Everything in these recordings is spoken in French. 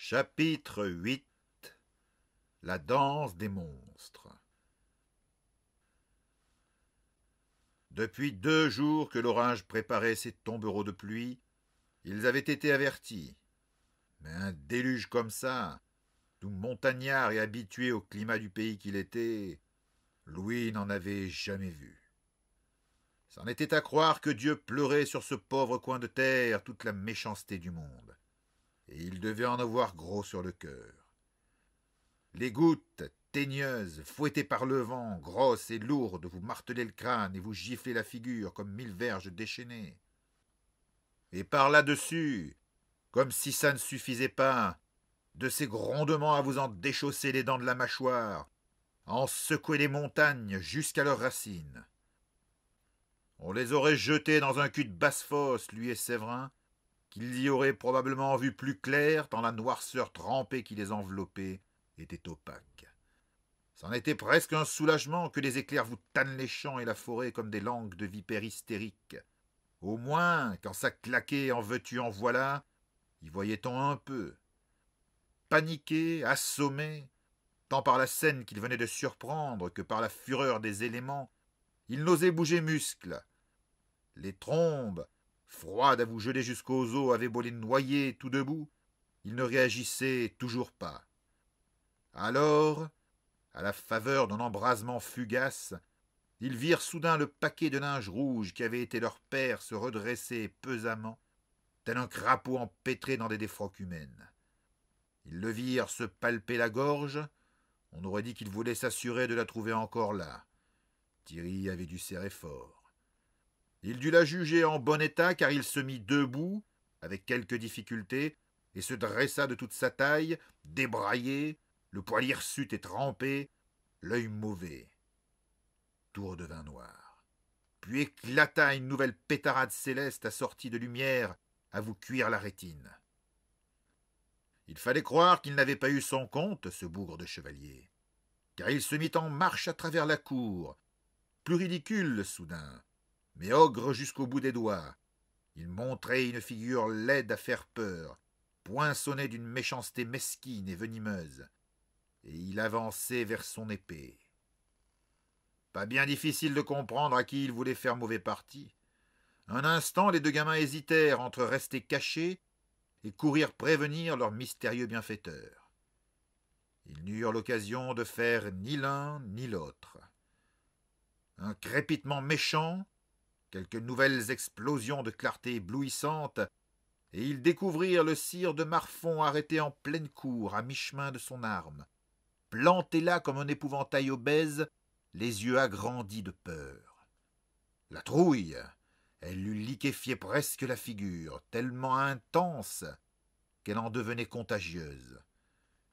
Chapitre 8 La danse des monstres Depuis deux jours que l'orage préparait ses tombereaux de pluie, ils avaient été avertis. Mais un déluge comme ça, tout montagnard et habitué au climat du pays qu'il était, Louis n'en avait jamais vu. C'en était à croire que Dieu pleurait sur ce pauvre coin de terre toute la méchanceté du monde et il devait en avoir gros sur le cœur. Les gouttes, teigneuses, fouettées par le vent, grosses et lourdes, vous martelaient le crâne et vous giflaient la figure comme mille verges déchaînées. Et par là-dessus, comme si ça ne suffisait pas, de ces grondements à vous en déchausser les dents de la mâchoire, en secouer les montagnes jusqu'à leurs racines. On les aurait jetés dans un cul de basse-fosse, lui et Séverin, qu'ils y auraient probablement vu plus clair tant la noirceur trempée qui les enveloppait était opaque. C'en était presque un soulagement que les éclairs vous tannent les champs et la forêt comme des langues de vipères hystériques. Au moins, quand ça claquait en veux-tu en voilà, y voyait-on un peu. Paniqué, assommé, tant par la scène qu'il venait de surprendre que par la fureur des éléments, il n'osait bouger muscle. Les trombes, froide à vous geler jusqu'aux os, avait beau les noyer tout debout, il ne réagissait toujours pas. Alors, à la faveur d'un embrasement fugace, ils virent soudain le paquet de linge rouge qui avait été leur père se redresser pesamment, tel un crapaud empêtré dans des défroques humaines. Ils le virent se palper la gorge, on aurait dit qu'il voulait s'assurer de la trouver encore là. Thierry avait dû serrer fort. Il dut la juger en bon état, car il se mit debout, avec quelque difficulté, et se dressa de toute sa taille, débraillé, le poil hirsute et trempé, l'œil mauvais. Tout redevint noir. Puis éclata une nouvelle pétarade céleste assortie de lumière à vous cuire la rétine. Il fallait croire qu'il n'avait pas eu son compte, ce bougre de chevalier, car il se mit en marche à travers la cour, plus ridicule soudain, mais ogre jusqu'au bout des doigts. Il montrait une figure laide à faire peur, poinçonnée d'une méchanceté mesquine et venimeuse, et il avançait vers son épée. Pas bien difficile de comprendre à qui il voulait faire mauvais parti. Un instant, les deux gamins hésitèrent entre rester cachés et courir prévenir leur mystérieux bienfaiteur. Ils n'eurent l'occasion de faire ni l'un ni l'autre. Un crépitement méchant quelques nouvelles explosions de clarté éblouissante, et ils découvrirent le cire de Marfond arrêté en pleine cour, à mi-chemin de son arme, planté là comme un épouvantail obèse, les yeux agrandis de peur. La trouille, elle lui liquéfiait presque la figure, tellement intense qu'elle en devenait contagieuse.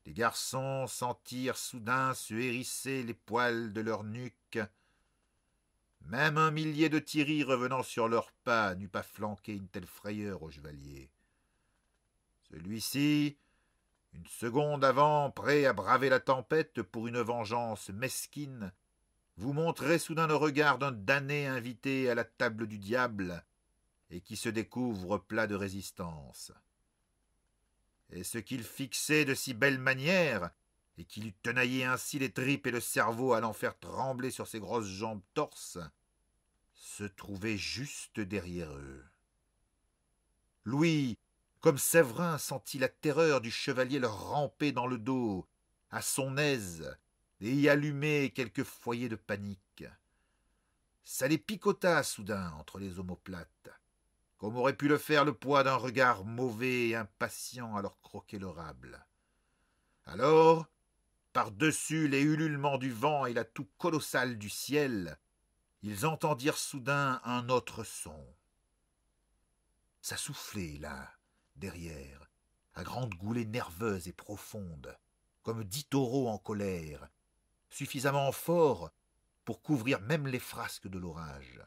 Les garçons sentirent soudain se hérisser les poils de leur nuque, même un millier de tiris revenant sur leurs pas n'eût pas flanqué une telle frayeur au chevalier. Celui-ci, une seconde avant, prêt à braver la tempête pour une vengeance mesquine, vous montrait soudain le regard d'un damné invité à la table du diable et qui se découvre plat de résistance. Et ce qu'il fixait de si belle manière et qui lui tenaillait ainsi les tripes et le cerveau allant faire trembler sur ses grosses jambes torses, se trouvait juste derrière eux. Louis, comme Séverin, sentit la terreur du chevalier le ramper dans le dos, à son aise, et y allumer quelques foyers de panique. Ça les picota soudain entre les omoplates, comme aurait pu le faire le poids d'un regard mauvais et impatient à leur croquer l'orable. Alors, par-dessus les ululements du vent et la toux colossale du ciel, ils entendirent soudain un autre son. Ça soufflait là, derrière, à grandes goulées nerveuse et profonde, comme dix taureaux en colère, suffisamment fort pour couvrir même les frasques de l'orage.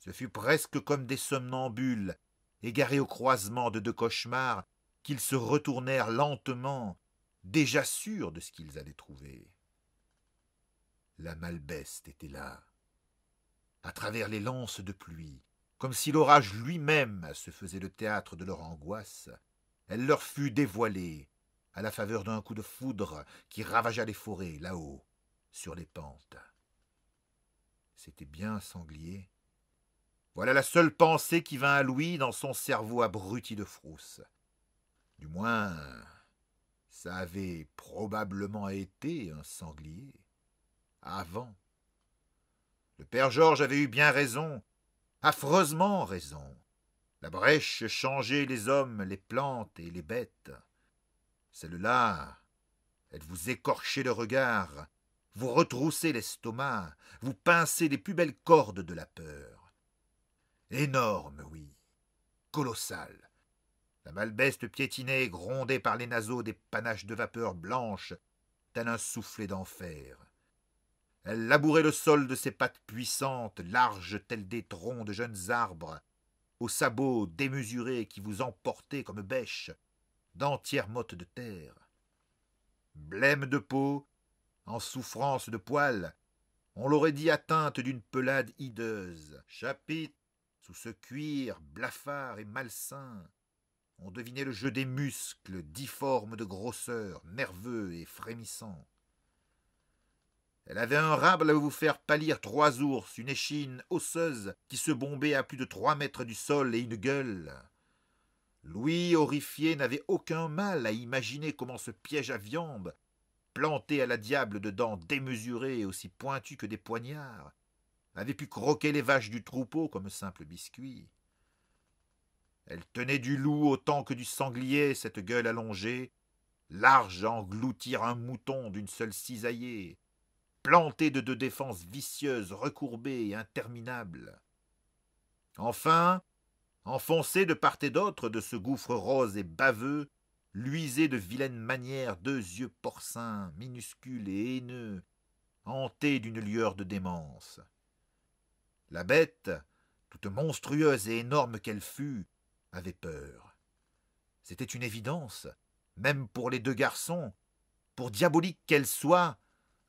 Ce fut presque comme des somnambules, égarés au croisement de deux cauchemars, qu'ils se retournèrent lentement, déjà sûrs de ce qu'ils allaient trouver. La Malbeste était là, à travers les lances de pluie, comme si l'orage lui-même se faisait le théâtre de leur angoisse. Elle leur fut dévoilée à la faveur d'un coup de foudre qui ravagea les forêts là-haut, sur les pentes. C'était bien sanglier. Voilà la seule pensée qui vint à Louis dans son cerveau abruti de frousse. Du moins, ça avait probablement été un sanglier. Avant. Le père Georges avait eu bien raison, affreusement raison. La brèche changeait les hommes, les plantes et les bêtes. Celle-là, elle vous écorchait le regard, vous retroussait l'estomac, vous pincez les plus belles cordes de la peur. Énorme, oui, colossale. La malbeste piétinait, grondée par les naseaux des panaches de vapeur blanche, tel un soufflet d'enfer. Elle labourait le sol de ses pattes puissantes, larges telles des troncs de jeunes arbres, aux sabots démesurés qui vous emportaient comme bêches d'entières mottes de terre. Blême de peau, en souffrance de poils, on l'aurait dit atteinte d'une pelade hideuse, chapite sous ce cuir blafard et malsain, on devinait le jeu des muscles, difformes de grosseur, nerveux et frémissants. Elle avait un rable à vous faire pâlir trois ours, une échine osseuse qui se bombait à plus de trois mètres du sol et une gueule. Louis, horrifié, n'avait aucun mal à imaginer comment ce piège à viande, planté à la diable de dents démesurées et aussi pointues que des poignards, avait pu croquer les vaches du troupeau comme simple biscuit. Elle tenait du loup autant que du sanglier, cette gueule allongée, large à engloutir un mouton d'une seule cisaillée, plantée de deux défenses vicieuses, recourbées et interminables. Enfin, enfoncée de part et d'autre de ce gouffre rose et baveux, luisaient de vilaines manières deux yeux porcins, minuscules et haineux, hantés d'une lueur de démence. La bête, toute monstrueuse et énorme qu'elle fût, avait peur. C'était une évidence, même pour les deux garçons. Pour diabolique qu'elle soit,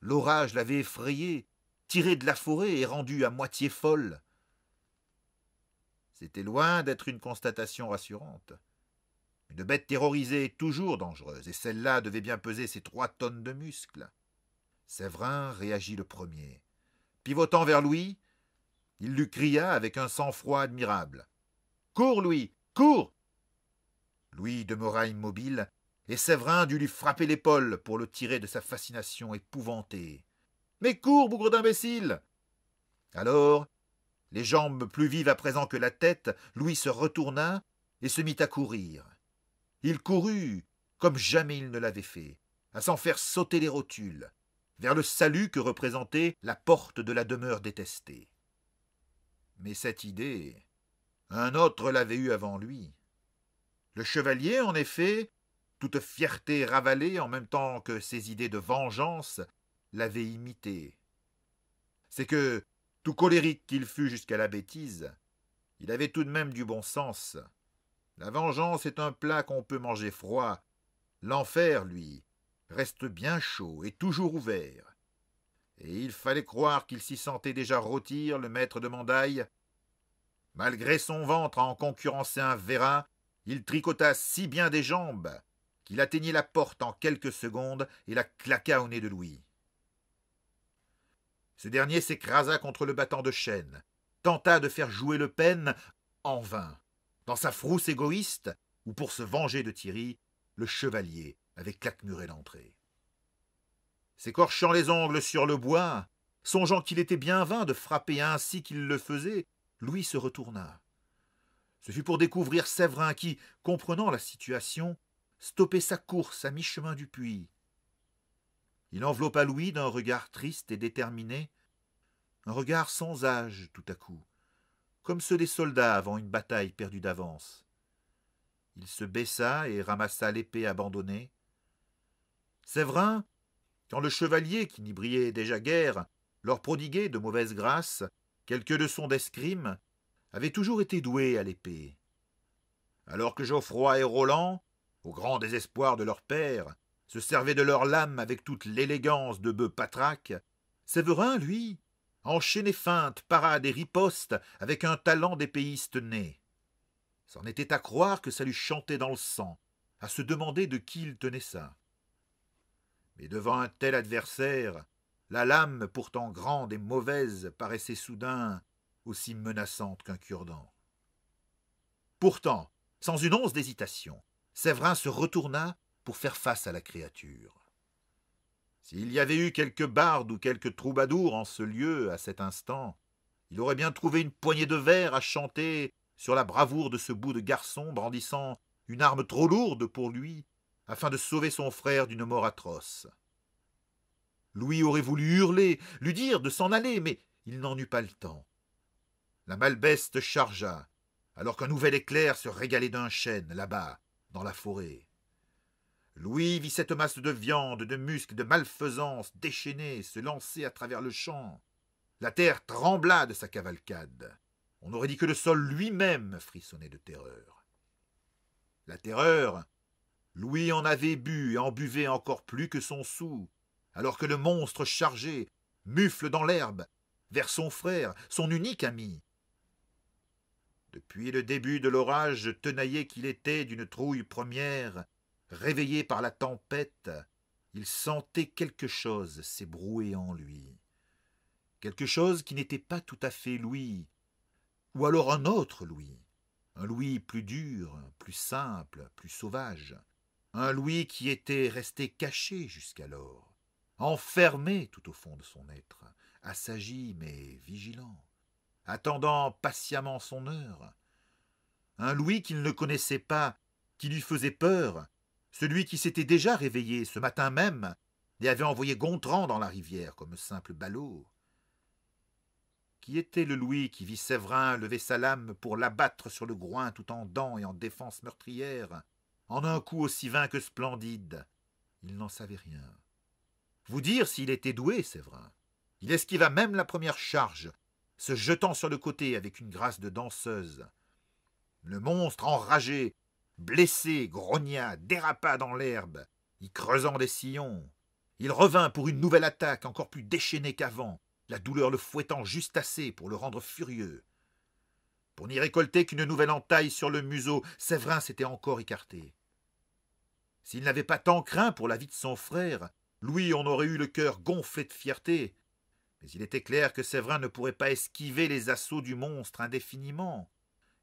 l'orage l'avait effrayée, tirée de la forêt et rendue à moitié folle. C'était loin d'être une constatation rassurante. Une bête terrorisée est toujours dangereuse, et celle-là devait bien peser ses trois tonnes de muscles. Séverin réagit le premier. Pivotant vers Louis, il lui cria avec un sang-froid admirable. Cours, Louis Cours Louis demeura immobile, et Séverin dut lui frapper l'épaule pour le tirer de sa fascination épouvantée. Mais cours, bougre d'imbécile Alors, les jambes plus vives à présent que la tête, Louis se retourna et se mit à courir. Il courut comme jamais il ne l'avait fait, à s'en faire sauter les rotules, vers le salut que représentait la porte de la demeure détestée. Mais cette idée, un autre l'avait eu avant lui. Le chevalier, en effet, toute fierté ravalée en même temps que ses idées de vengeance, l'avait imité. C'est que, tout colérique qu'il fût jusqu'à la bêtise, il avait tout de même du bon sens. La vengeance est un plat qu'on peut manger froid. L'enfer, lui, reste bien chaud et toujours ouvert. Et il fallait croire qu'il s'y sentait déjà rôtir le maître de Mandaille Malgré son ventre à en concurrencer un vérin, il tricota si bien des jambes qu'il atteignit la porte en quelques secondes et la claqua au nez de Louis. Ce dernier s'écrasa contre le battant de chêne, tenta de faire jouer le peine en vain. Dans sa frousse égoïste, ou pour se venger de Thierry, le chevalier avait claquemuré l'entrée. S'écorchant les ongles sur le bois, songeant qu'il était bien vain de frapper ainsi qu'il le faisait, Louis se retourna. Ce fut pour découvrir Séverin qui, comprenant la situation, stoppait sa course à mi-chemin du puits. Il enveloppa Louis d'un regard triste et déterminé, un regard sans âge tout à coup, comme ceux des soldats avant une bataille perdue d'avance. Il se baissa et ramassa l'épée abandonnée. Séverin, quand le chevalier, qui n'y brillait déjà guère, leur prodiguait de mauvaises grâces, quelques leçons d'escrime, avaient toujours été doués à l'épée. Alors que Geoffroy et Roland, au grand désespoir de leur père, se servaient de leur lame avec toute l'élégance de bœuf patraque, Séverin, lui, enchaînait feintes, parade et ripostes avec un talent d'épéiste né. C'en était à croire que ça lui chantait dans le sang, à se demander de qui il tenait ça. Mais devant un tel adversaire, la lame, pourtant grande et mauvaise, paraissait soudain aussi menaçante qu'un cure-dent. Pourtant, sans une once d'hésitation, Séverin se retourna pour faire face à la créature. S'il y avait eu quelque barde ou quelque troubadour en ce lieu à cet instant, il aurait bien trouvé une poignée de verre à chanter sur la bravoure de ce bout de garçon brandissant une arme trop lourde pour lui, afin de sauver son frère d'une mort atroce. Louis aurait voulu hurler, lui dire de s'en aller, mais il n'en eut pas le temps. La malbeste chargea, alors qu'un nouvel éclair se régalait d'un chêne, là-bas, dans la forêt. Louis vit cette masse de viande, de musc, de malfaisance déchaînée se lancer à travers le champ. La terre trembla de sa cavalcade. On aurait dit que le sol lui-même frissonnait de terreur. La terreur, Louis en avait bu et en buvait encore plus que son sou alors que le monstre chargé mufle dans l'herbe, vers son frère, son unique ami. Depuis le début de l'orage tenaillé qu'il était d'une trouille première, réveillé par la tempête, il sentait quelque chose s'ébrouer en lui. Quelque chose qui n'était pas tout à fait lui, ou alors un autre Louis, un Louis plus dur, plus simple, plus sauvage, un Louis qui était resté caché jusqu'alors enfermé tout au fond de son être, assagi mais vigilant, attendant patiemment son heure. Un Louis qu'il ne connaissait pas, qui lui faisait peur, celui qui s'était déjà réveillé ce matin même et avait envoyé Gontran dans la rivière comme simple ballot. Qui était le Louis qui vit Séverin lever sa lame pour l'abattre sur le groin tout en dents et en défense meurtrière, en un coup aussi vain que splendide Il n'en savait rien. Vous dire s'il était doué, Séverin. Il esquiva même la première charge, se jetant sur le côté avec une grâce de danseuse. Le monstre enragé, blessé, grogna, dérapa dans l'herbe, y creusant des sillons. Il revint pour une nouvelle attaque encore plus déchaînée qu'avant, la douleur le fouettant juste assez pour le rendre furieux. Pour n'y récolter qu'une nouvelle entaille sur le museau, Séverin s'était encore écarté. S'il n'avait pas tant craint pour la vie de son frère, Louis en aurait eu le cœur gonflé de fierté. Mais il était clair que Séverin ne pourrait pas esquiver les assauts du monstre indéfiniment,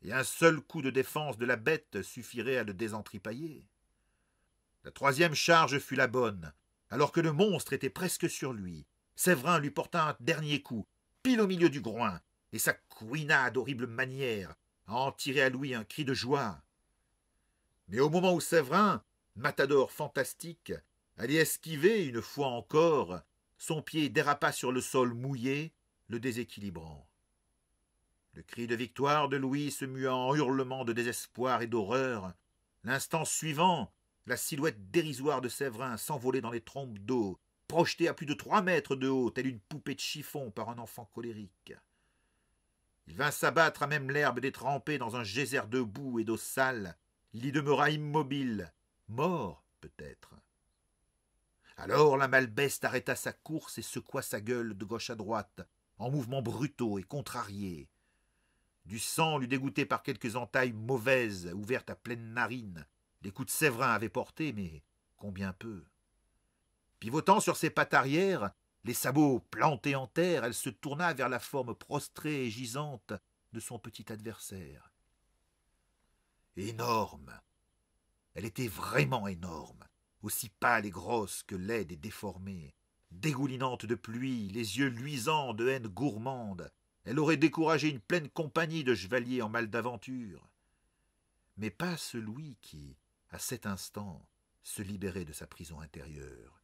et un seul coup de défense de la bête suffirait à le désentripailler. La troisième charge fut la bonne. Alors que le monstre était presque sur lui, Séverin lui porta un dernier coup, pile au milieu du groin, et sa couina d'horrible manière à en tirer à Louis un cri de joie. Mais au moment où Séverin, matador fantastique, allait esquiver une fois encore, son pied dérapa sur le sol mouillé, le déséquilibrant. Le cri de victoire de Louis se mua en hurlement de désespoir et d'horreur. L'instant suivant, la silhouette dérisoire de Séverin s'envolait dans les trompes d'eau, projetée à plus de trois mètres de haut, telle une poupée de chiffon par un enfant colérique. Il vint s'abattre à même l'herbe détrempée dans un geyser de boue et d'eau sale. Il y demeura immobile, mort peut-être. Alors la Malbeste arrêta sa course et secoua sa gueule de gauche à droite, en mouvements brutaux et contrariés. Du sang lui dégoûtait par quelques entailles mauvaises, ouvertes à pleine narine. Les coups de Séverin avaient porté, mais combien peu. Pivotant sur ses pattes arrière, les sabots plantés en terre, elle se tourna vers la forme prostrée et gisante de son petit adversaire. Énorme. Elle était vraiment énorme aussi pâle et grosse que laide et déformée, dégoulinante de pluie, les yeux luisants de haine gourmande, elle aurait découragé une pleine compagnie de chevaliers en mal d'aventure. Mais pas celui qui, à cet instant, se libérait de sa prison intérieure,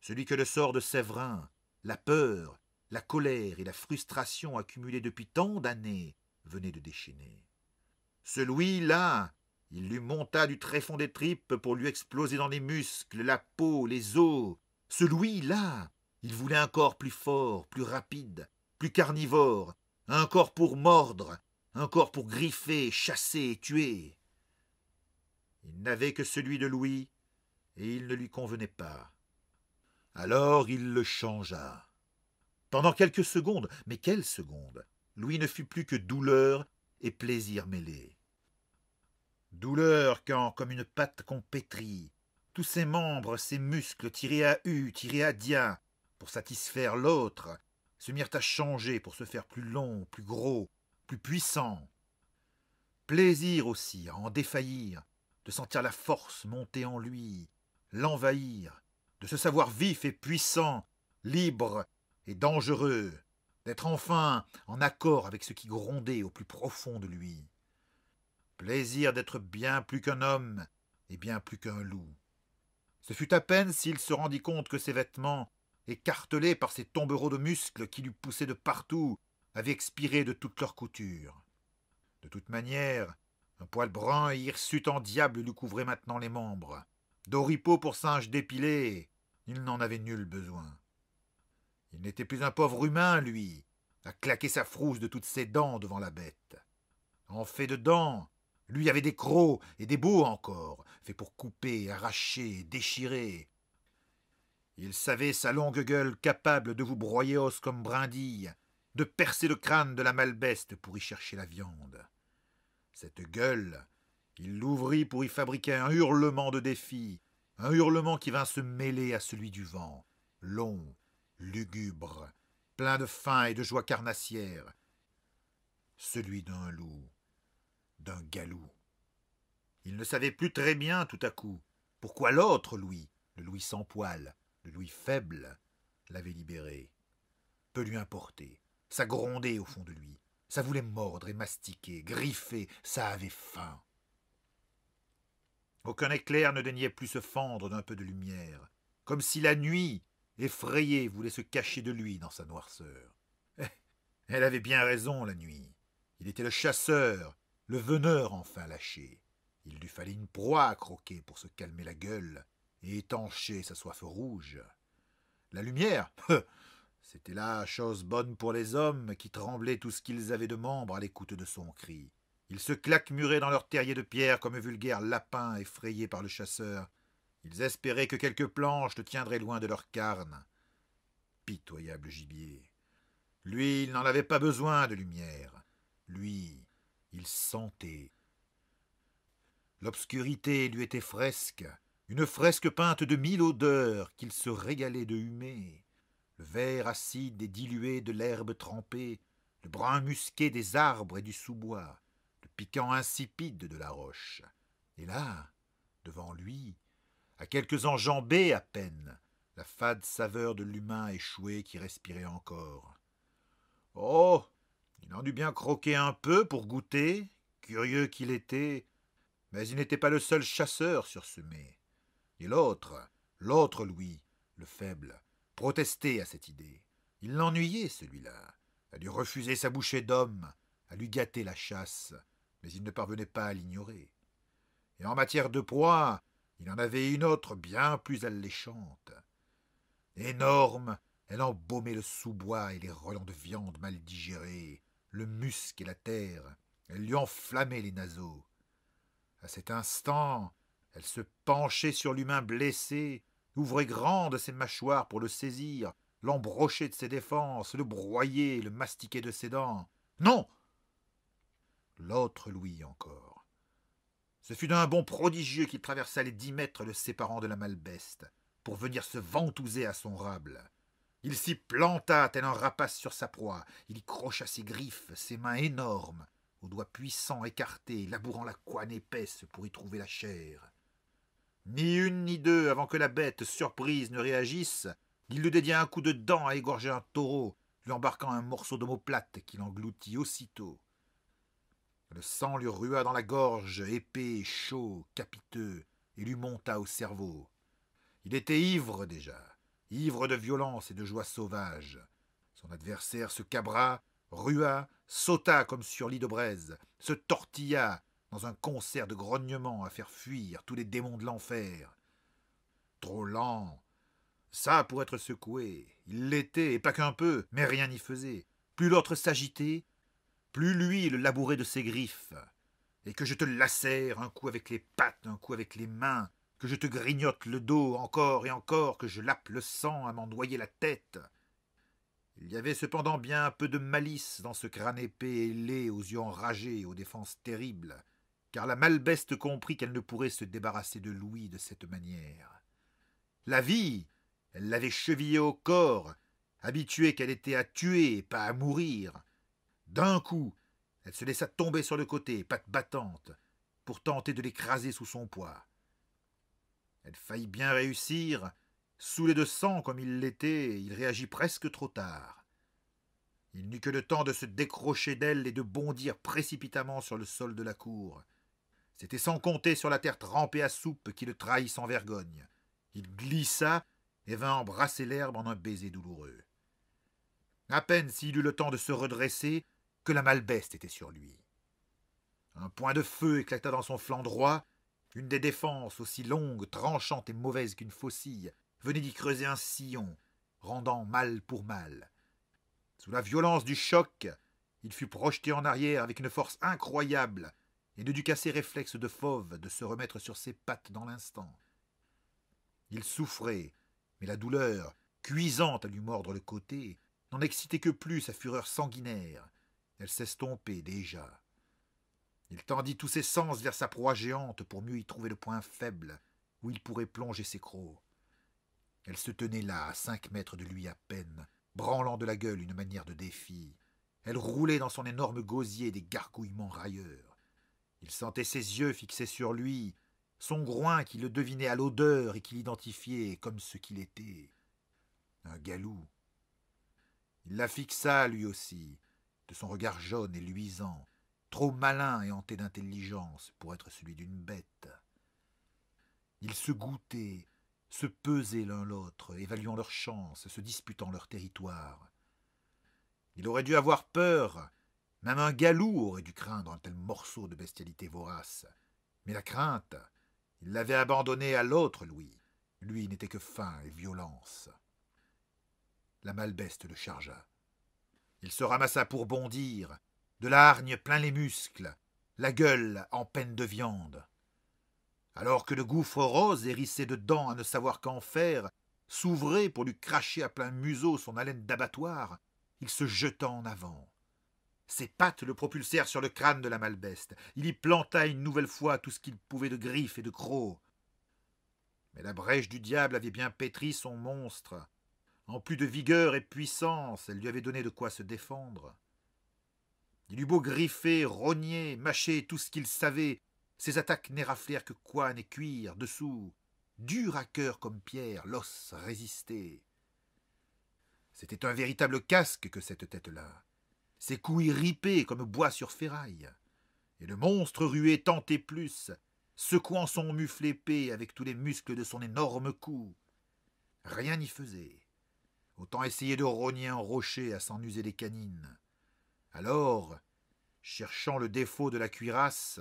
celui que le sort de Séverin, la peur, la colère et la frustration accumulées depuis tant d'années venaient de déchaîner. Celui-là il lui monta du tréfond des tripes pour lui exploser dans les muscles, la peau, les os. celui là il voulait un corps plus fort, plus rapide, plus carnivore, un corps pour mordre, un corps pour griffer, chasser, tuer. Il n'avait que celui de Louis, et il ne lui convenait pas. Alors il le changea. Pendant quelques secondes, mais quelles secondes, Louis ne fut plus que douleur et plaisir mêlés. Douleur quand, comme une patte qu'on pétrit, tous ses membres, ses muscles tirés à U, tirés à Dia, pour satisfaire l'autre, se mirent à changer pour se faire plus long, plus gros, plus puissant. Plaisir aussi à en défaillir, de sentir la force monter en lui, l'envahir, de se savoir vif et puissant, libre et dangereux, d'être enfin en accord avec ce qui grondait au plus profond de lui plaisir d'être bien plus qu'un homme et bien plus qu'un loup. Ce fut à peine s'il se rendit compte que ses vêtements, écartelés par ces tombereaux de muscles qui lui poussaient de partout, avaient expiré de toutes leurs coutures. De toute manière, un poil brun et hirsute en diable lui couvrait maintenant les membres. D'oripeaux pour singe dépilé, il n'en avait nul besoin. Il n'était plus un pauvre humain, lui, à claquer sa frousse de toutes ses dents devant la bête. En fait de dents, lui avait des crocs et des beaux encore, faits pour couper, arracher, déchirer. Il savait sa longue gueule capable de vous broyer os comme brindille, de percer le crâne de la malbeste pour y chercher la viande. Cette gueule, il l'ouvrit pour y fabriquer un hurlement de défi, un hurlement qui vint se mêler à celui du vent, long, lugubre, plein de faim et de joie carnassière, celui d'un loup d'un galop. Il ne savait plus très bien tout à coup pourquoi l'autre Louis, le Louis sans poil, le Louis faible, l'avait libéré. Peu lui importait, ça grondait au fond de lui, ça voulait mordre et mastiquer, griffer, ça avait faim. Aucun éclair ne daignait plus se fendre d'un peu de lumière, comme si la nuit, effrayée, voulait se cacher de lui dans sa noirceur. Eh, elle avait bien raison, la nuit. Il était le chasseur, le veneur enfin lâché. Il lui fallait une proie à croquer pour se calmer la gueule et étancher sa soif rouge. La lumière, c'était là chose bonne pour les hommes qui tremblaient tout ce qu'ils avaient de membres à l'écoute de son cri. Ils se claquemuraient dans leur terrier de pierre comme vulgaires lapins effrayés par le chasseur. Ils espéraient que quelques planches le tiendraient loin de leur carne. Pitoyable gibier. Lui, il n'en avait pas besoin de lumière. Lui, il sentait. L'obscurité lui était fresque, une fresque peinte de mille odeurs qu'il se régalait de humer. Le vert acide et dilué de l'herbe trempée, le brun musqué des arbres et du sous-bois, le piquant insipide de la roche. Et là, devant lui, à quelques enjambées à peine, la fade saveur de l'humain échoué qui respirait encore. Oh il en dut bien croquer un peu pour goûter, curieux qu'il était, mais il n'était pas le seul chasseur sur ce mets. Et l'autre, l'autre Louis, le faible, protestait à cette idée. Il l'ennuyait, celui-là, à lui refuser sa bouchée d'homme, à lui gâter la chasse, mais il ne parvenait pas à l'ignorer. Et en matière de poids, il en avait une autre bien plus alléchante. Énorme, elle embaumait le sous-bois et les relents de viande mal digérés, le musc et la terre. Elle lui enflammait les naseaux. À cet instant, elle se penchait sur l'humain blessé, ouvrait grande ses mâchoires pour le saisir, l'embrocher de ses défenses, le broyer, le mastiquer de ses dents. Non L'autre Louis encore. Ce fut d'un bond prodigieux qu'il traversa les dix mètres le séparant de la Malbeste, pour venir se ventouser à son rable. Il s'y planta tel un rapace sur sa proie. Il y crocha ses griffes, ses mains énormes, aux doigts puissants écartés, labourant la couenne épaisse pour y trouver la chair. Ni une ni deux avant que la bête, surprise, ne réagisse, il lui dédia un coup de dent à égorger un taureau, lui embarquant un morceau de plate qui l'engloutit aussitôt. Le sang lui rua dans la gorge, épais, chaud, capiteux, et lui monta au cerveau. Il était ivre déjà ivre de violence et de joie sauvage. Son adversaire se cabra, rua, sauta comme sur lit de braise, se tortilla dans un concert de grognements à faire fuir tous les démons de l'enfer. Trop lent, ça pour être secoué, il l'était, et pas qu'un peu, mais rien n'y faisait. Plus l'autre s'agitait, plus lui le labourait de ses griffes. Et que je te lacère, un coup avec les pattes, un coup avec les mains, que je te grignote le dos encore et encore, que je lappe le sang à m'en noyer la tête. Il y avait cependant bien un peu de malice dans ce crâne épais et laid aux yeux enragés aux défenses terribles, car la malbeste comprit qu'elle ne pourrait se débarrasser de Louis de cette manière. La vie, elle l'avait chevillée au corps, habituée qu'elle était à tuer pas à mourir. D'un coup, elle se laissa tomber sur le côté, patte battante, pour tenter de l'écraser sous son poids. Elle faillit bien réussir. Saoulé de sang comme il l'était, il réagit presque trop tard. Il n'eut que le temps de se décrocher d'elle et de bondir précipitamment sur le sol de la cour. C'était sans compter sur la terre trempée à soupe qui le trahit sans vergogne. Il glissa et vint embrasser l'herbe en un baiser douloureux. À peine s'il eut le temps de se redresser, que la malbeste était sur lui. Un point de feu éclata dans son flanc droit, une des défenses, aussi longue, tranchante et mauvaise qu'une faucille, venait d'y creuser un sillon, rendant mal pour mal. Sous la violence du choc, il fut projeté en arrière avec une force incroyable, et ne dut qu'à ses réflexes de fauve de se remettre sur ses pattes dans l'instant. Il souffrait, mais la douleur, cuisante à lui mordre le côté, n'en excitait que plus sa fureur sanguinaire. Elle s'estompait déjà. Il tendit tous ses sens vers sa proie géante pour mieux y trouver le point faible où il pourrait plonger ses crocs. Elle se tenait là, à cinq mètres de lui à peine, branlant de la gueule une manière de défi. Elle roulait dans son énorme gosier des gargouillements railleurs. Il sentait ses yeux fixés sur lui, son groin qui le devinait à l'odeur et qui l'identifiait comme ce qu'il était. Un galou. Il la fixa, lui aussi, de son regard jaune et luisant, trop malin et hanté d'intelligence pour être celui d'une bête. Ils se goûtaient, se pesaient l'un l'autre, évaluant leurs chances, se disputant leur territoire. Il aurait dû avoir peur, même un galou aurait dû craindre un tel morceau de bestialité vorace. Mais la crainte, il l'avait abandonnée à l'autre lui. Lui n'était que faim et violence. La malbeste le chargea. Il se ramassa pour bondir, de l'argne plein les muscles, la gueule en peine de viande. Alors que le gouffre rose, hérissé de dents à ne savoir qu'en faire, s'ouvrait pour lui cracher à plein museau son haleine d'abattoir, il se jeta en avant. Ses pattes le propulsèrent sur le crâne de la malbeste. Il y planta une nouvelle fois tout ce qu'il pouvait de griffes et de crocs. Mais la brèche du diable avait bien pétri son monstre. En plus de vigueur et puissance, elle lui avait donné de quoi se défendre. Il eut beau griffer, rogner, mâcher tout ce qu'il savait, ses attaques n'éraflèrent que quoi et cuir, dessous. Dur à cœur comme pierre, l'os résistait. C'était un véritable casque que cette tête-là. Ses couilles ripées comme bois sur ferraille. Et le monstre tant et plus, secouant son mufle épais avec tous les muscles de son énorme cou. Rien n'y faisait. Autant essayer de rogner un rocher à s'en user les canines. Alors, cherchant le défaut de la cuirasse,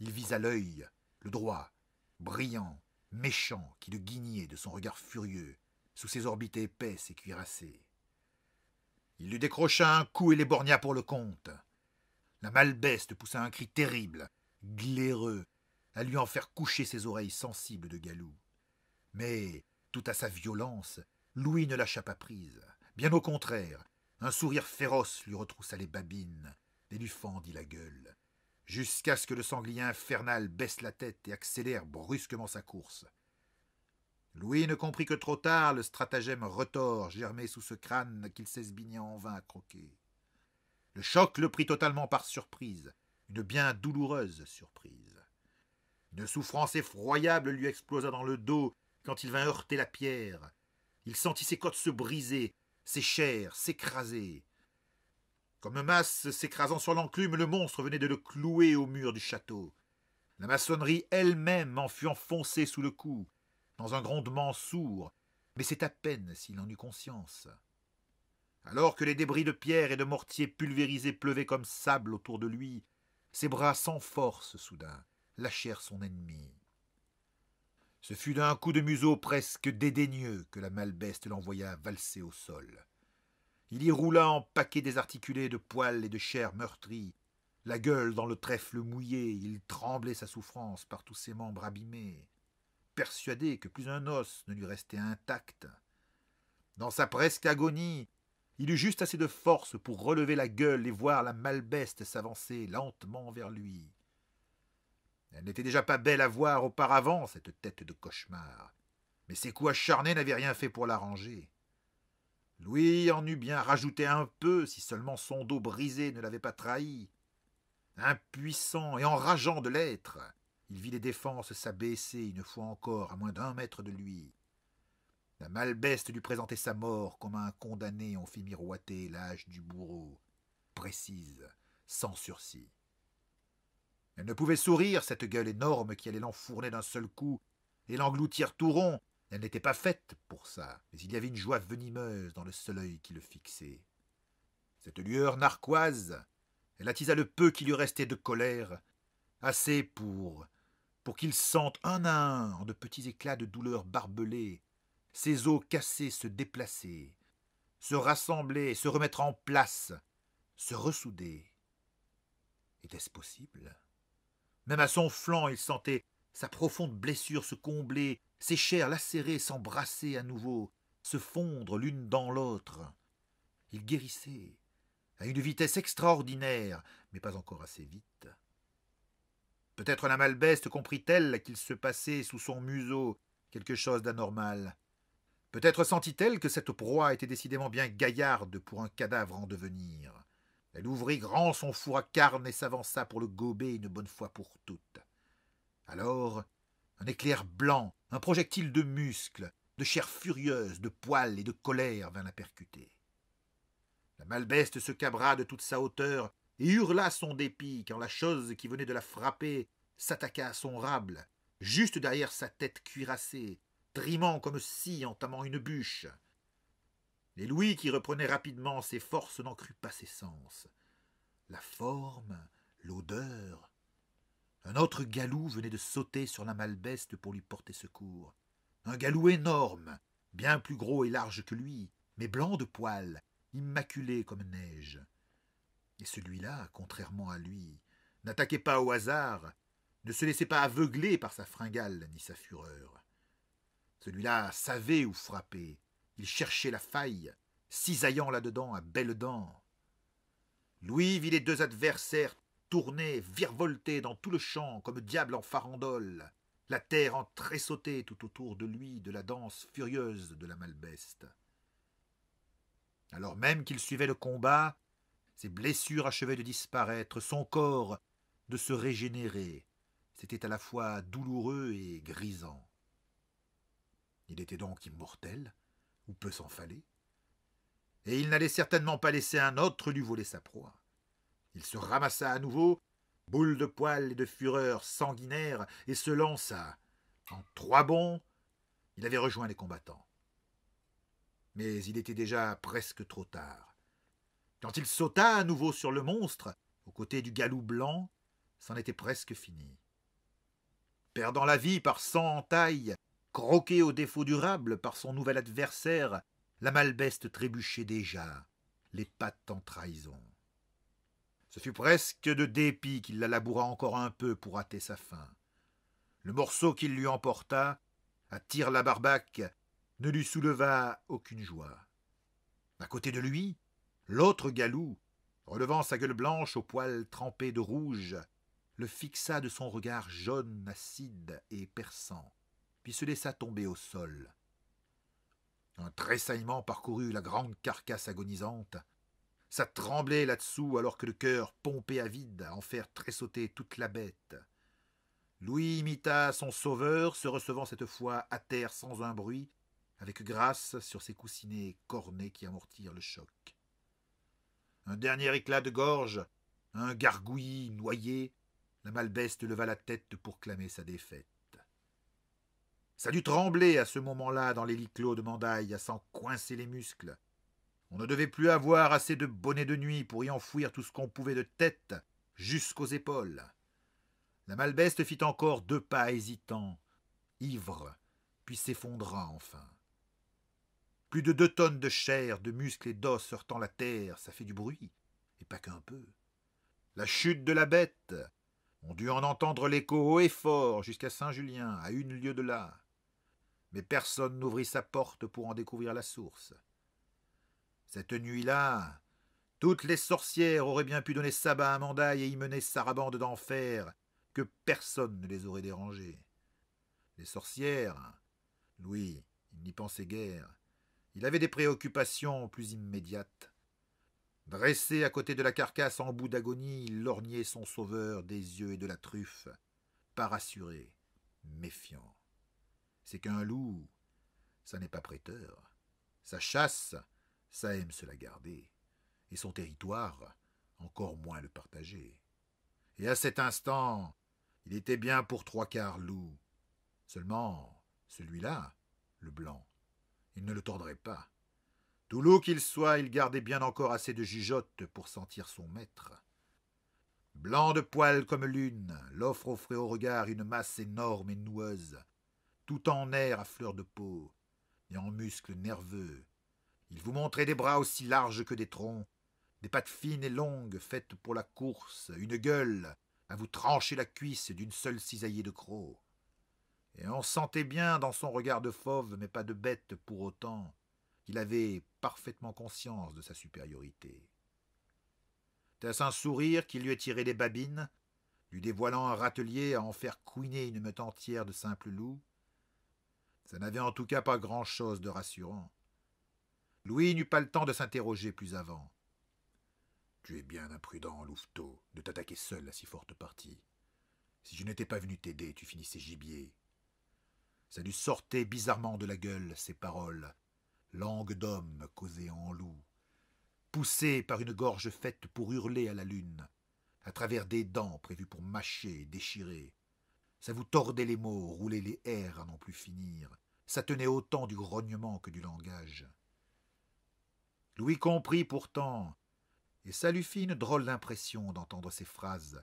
il visa l'œil, le droit, brillant, méchant, qui le guignait de son regard furieux, sous ses orbites épaisses et cuirassées. Il lui décrocha un coup et l'éborgna pour le compte. La malbeste poussa un cri terrible, glaireux, à lui en faire coucher ses oreilles sensibles de galou. Mais, tout à sa violence, Louis ne lâcha pas prise. Bien au contraire, un sourire féroce lui retroussa les babines, lui dit la gueule, jusqu'à ce que le sanglier infernal baisse la tête et accélère brusquement sa course. Louis ne comprit que trop tard le stratagème retors germé sous ce crâne qu'il s'esbignait en vain à croquer. Le choc le prit totalement par surprise, une bien douloureuse surprise. Une souffrance effroyable lui explosa dans le dos quand il vint heurter la pierre. Il sentit ses côtes se briser, ses chairs s'écrasaient. Comme masse s'écrasant sur l'enclume, le monstre venait de le clouer au mur du château. La maçonnerie elle-même en fut enfoncée sous le coup, dans un grondement sourd, mais c'est à peine s'il en eut conscience. Alors que les débris de pierre et de mortier pulvérisés pleuvaient comme sable autour de lui, ses bras sans force soudain lâchèrent son ennemi. Ce fut d'un coup de museau presque dédaigneux que la malbeste l'envoya valser au sol. Il y roula en paquets désarticulés de poils et de chair meurtrie. La gueule dans le trèfle mouillé, il tremblait sa souffrance par tous ses membres abîmés, persuadé que plus un os ne lui restait intact. Dans sa presque agonie, il eut juste assez de force pour relever la gueule et voir la malbeste s'avancer lentement vers lui. Elle n'était déjà pas belle à voir auparavant, cette tête de cauchemar, mais ses coups acharnés n'avaient rien fait pour l'arranger. Louis en eût bien rajouté un peu si seulement son dos brisé ne l'avait pas trahi. Impuissant et enrageant de l'être, il vit les défenses s'abaisser une fois encore à moins d'un mètre de lui. La malbeste lui présentait sa mort comme un condamné en fit miroiter l'âge du bourreau, précise, sans sursis. Elle ne pouvait sourire, cette gueule énorme qui allait l'enfourner d'un seul coup et l'engloutir tout rond. Elle n'était pas faite pour ça, mais il y avait une joie venimeuse dans le seul œil qui le fixait. Cette lueur narquoise, elle attisa le peu qui lui restait de colère, assez pour pour qu'il sente un à un, en de petits éclats de douleur barbelés, ses os cassés se déplacer, se rassembler, se remettre en place, se ressouder. Était-ce possible même à son flanc, il sentait sa profonde blessure se combler, ses chairs lacérées s'embrasser à nouveau, se fondre l'une dans l'autre. Il guérissait, à une vitesse extraordinaire, mais pas encore assez vite. Peut-être la malbeste comprit-elle qu'il se passait sous son museau quelque chose d'anormal. Peut-être sentit-elle que cette proie était décidément bien gaillarde pour un cadavre en devenir. Elle ouvrit grand son four à carne et s'avança pour le gober une bonne fois pour toutes. Alors, un éclair blanc, un projectile de muscles, de chair furieuse, de poils et de colère vint la percuter. La malbeste se cabra de toute sa hauteur et hurla son dépit quand la chose qui venait de la frapper s'attaqua à son rable, juste derrière sa tête cuirassée, trimant comme scie entamant une bûche. Et Louis, qui reprenait rapidement ses forces, n'en crut pas ses sens. La forme, l'odeur. Un autre galou venait de sauter sur la malbeste pour lui porter secours. Un galou énorme, bien plus gros et large que lui, mais blanc de poil, immaculé comme neige. Et celui-là, contrairement à lui, n'attaquait pas au hasard, ne se laissait pas aveugler par sa fringale ni sa fureur. Celui-là savait où frapper, il cherchait la faille, cisaillant là-dedans à belles dents. Louis vit les deux adversaires tourner, virevolter dans tout le champ comme diable en farandole, la terre en tressauter tout autour de lui de la danse furieuse de la Malbeste. Alors même qu'il suivait le combat, ses blessures achevaient de disparaître, son corps de se régénérer. C'était à la fois douloureux et grisant. Il était donc immortel peut s'en fallait. Et il n'allait certainement pas laisser un autre lui voler sa proie. Il se ramassa à nouveau, boule de poils et de fureur sanguinaire, et se lança. En trois bonds, il avait rejoint les combattants. Mais il était déjà presque trop tard. Quand il sauta à nouveau sur le monstre, aux côtés du galou blanc, c'en était presque fini. Perdant la vie par cent entailles, croqué au défaut durable par son nouvel adversaire, la Malbeste trébuchait déjà, les pattes en trahison. Ce fut presque de dépit qu'il la laboura encore un peu pour hâter sa fin. Le morceau qu'il lui emporta, à tire la barbaque, ne lui souleva aucune joie. À côté de lui, l'autre galou, relevant sa gueule blanche aux poils trempés de rouge, le fixa de son regard jaune, acide et perçant il se laissa tomber au sol. Un tressaillement parcourut la grande carcasse agonisante. Ça tremblait là-dessous alors que le cœur pompait à vide en faire tressauter toute la bête. Louis imita son sauveur, se recevant cette fois à terre sans un bruit, avec grâce sur ses coussinets cornés qui amortirent le choc. Un dernier éclat de gorge, un gargouillis noyé, la malbeste leva la tête pour clamer sa défaite. Ça dut trembler à ce moment-là dans les clos de Mandaille, à s'en coincer les muscles. On ne devait plus avoir assez de bonnets de nuit pour y enfouir tout ce qu'on pouvait de tête jusqu'aux épaules. La Malbeste fit encore deux pas hésitants, ivre, puis s'effondra enfin. Plus de deux tonnes de chair, de muscles et d'os heurtant la terre, ça fait du bruit, et pas qu'un peu. La chute de la bête. On dut en entendre l'écho haut et fort jusqu'à Saint-Julien, à une lieue de là mais personne n'ouvrit sa porte pour en découvrir la source. Cette nuit-là, toutes les sorcières auraient bien pu donner sabbat à mandail et y mener Sarabande d'enfer, que personne ne les aurait dérangées. Les sorcières, lui, il n'y pensait guère. Il avait des préoccupations plus immédiates. Dressé à côté de la carcasse en bout d'agonie, il lorgnait son sauveur des yeux et de la truffe, pas rassuré, méfiant c'est qu'un loup, ça n'est pas prêteur. Sa chasse, ça aime se la garder, et son territoire, encore moins le partager. Et à cet instant, il était bien pour trois quarts loup. Seulement, celui-là, le blanc, il ne le tordrait pas. Tout loup qu'il soit, il gardait bien encore assez de jugeote pour sentir son maître. Blanc de poils comme lune, l'offre offrait au regard une masse énorme et noueuse, tout en air à fleur de peau et en muscles nerveux. Il vous montrait des bras aussi larges que des troncs, des pattes fines et longues faites pour la course, une gueule à vous trancher la cuisse d'une seule cisaillée de crocs. Et on sentait bien dans son regard de fauve, mais pas de bête pour autant, qu'il avait parfaitement conscience de sa supériorité. C'est un sourire qui lui étirait des babines, lui dévoilant un râtelier à en faire couiner une meute entière de simples loups ça n'avait en tout cas pas grand-chose de rassurant. Louis n'eut pas le temps de s'interroger plus avant. Tu es bien imprudent, Louveteau, de t'attaquer seul à si forte partie. Si je n'étais pas venu t'aider, tu finissais gibier. Ça lui sortait bizarrement de la gueule, ces paroles, langue d'homme causée en loup, poussée par une gorge faite pour hurler à la lune, à travers des dents prévues pour mâcher et déchirer, ça vous tordait les mots, roulait les airs à n'en plus finir. Ça tenait autant du grognement que du langage. Louis comprit pourtant, et ça lui fit une drôle d'impression d'entendre ces phrases,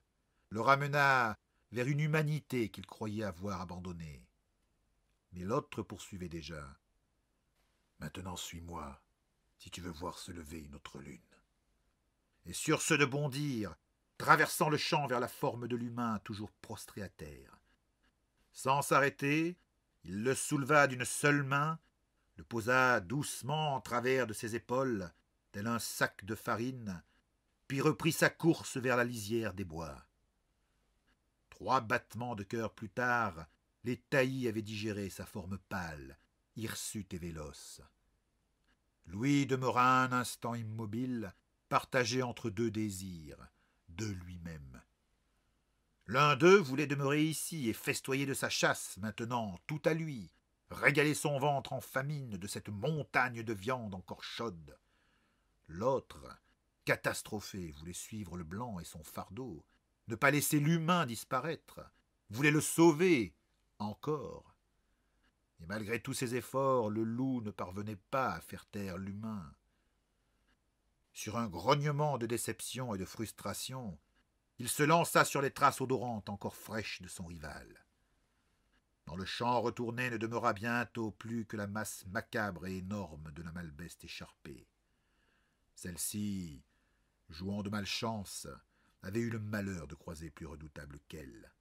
le ramena vers une humanité qu'il croyait avoir abandonnée. Mais l'autre poursuivait déjà. Maintenant suis-moi, si tu veux voir se lever une autre lune. Et sur ce de bondir, traversant le champ vers la forme de l'humain toujours prostré à terre. Sans s'arrêter, il le souleva d'une seule main, le posa doucement en travers de ses épaules, tel un sac de farine, puis reprit sa course vers la lisière des bois. Trois battements de cœur plus tard, les taillis avaient digéré sa forme pâle, hirsute et véloce. Louis demeura un instant immobile, partagé entre deux désirs, de lui-même L'un d'eux voulait demeurer ici et festoyer de sa chasse, maintenant tout à lui, régaler son ventre en famine de cette montagne de viande encore chaude. L'autre, catastrophé, voulait suivre le blanc et son fardeau, ne pas laisser l'humain disparaître, voulait le sauver encore. Et malgré tous ses efforts, le loup ne parvenait pas à faire taire l'humain. Sur un grognement de déception et de frustration, il se lança sur les traces odorantes encore fraîches de son rival. Dans le champ retourné ne demeura bientôt plus que la masse macabre et énorme de la malbeste écharpée. Celle-ci, jouant de malchance, avait eu le malheur de croiser plus redoutable qu'elle.